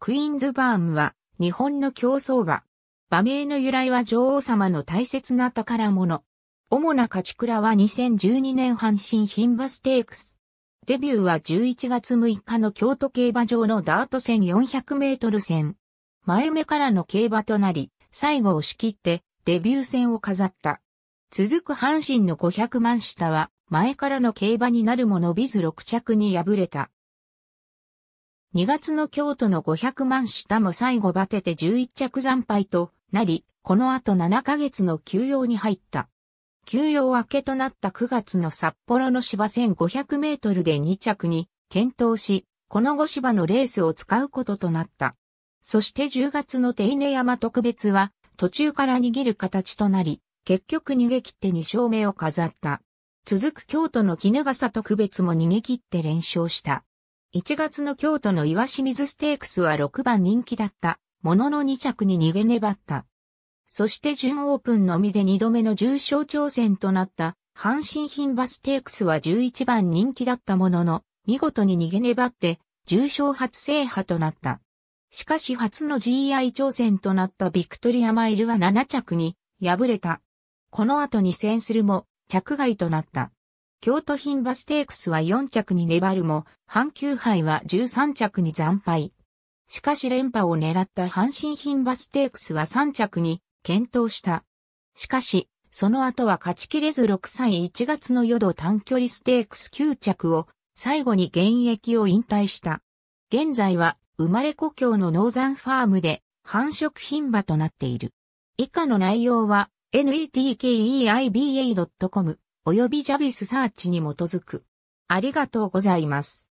クイーンズバーンは日本の競争馬。馬名の由来は女王様の大切な宝物。主な勝ち倉は2012年阪神品馬ステークス。デビューは11月6日の京都競馬場のダート戦400メートル戦。前目からの競馬となり、最後を仕切ってデビュー戦を飾った。続く阪神の500万下は前からの競馬になるも伸びず6着に敗れた。2月の京都の500万下も最後バテて11着惨敗となり、この後7ヶ月の休養に入った。休養明けとなった9月の札幌の芝1500メートルで2着に検討し、この後芝のレースを使うこととなった。そして10月の手稲山特別は途中から逃げる形となり、結局逃げ切って2勝目を飾った。続く京都の絹笠特別も逃げ切って連勝した。1月の京都の岩清水ステークスは6番人気だった、ものの2着に逃げ粘った。そして準オープンのみで2度目の重賞挑戦となった、阪神品馬ステークスは11番人気だったものの、見事に逃げ粘って、重賞初制覇となった。しかし初の GI 挑戦となったビクトリアマイルは7着に敗れた。この後に戦するも着外となった。京都品バステークスは4着に粘るも、阪急杯は13着に惨敗。しかし連覇を狙った阪神品バステークスは3着に検討した。しかし、その後は勝ちきれず6歳1月の淀短距離ステークス9着を最後に現役を引退した。現在は生まれ故郷のノーザンファームで繁殖品馬となっている。以下の内容は netkeiba.com 及びジャビスサーチに基づく。ありがとうございます。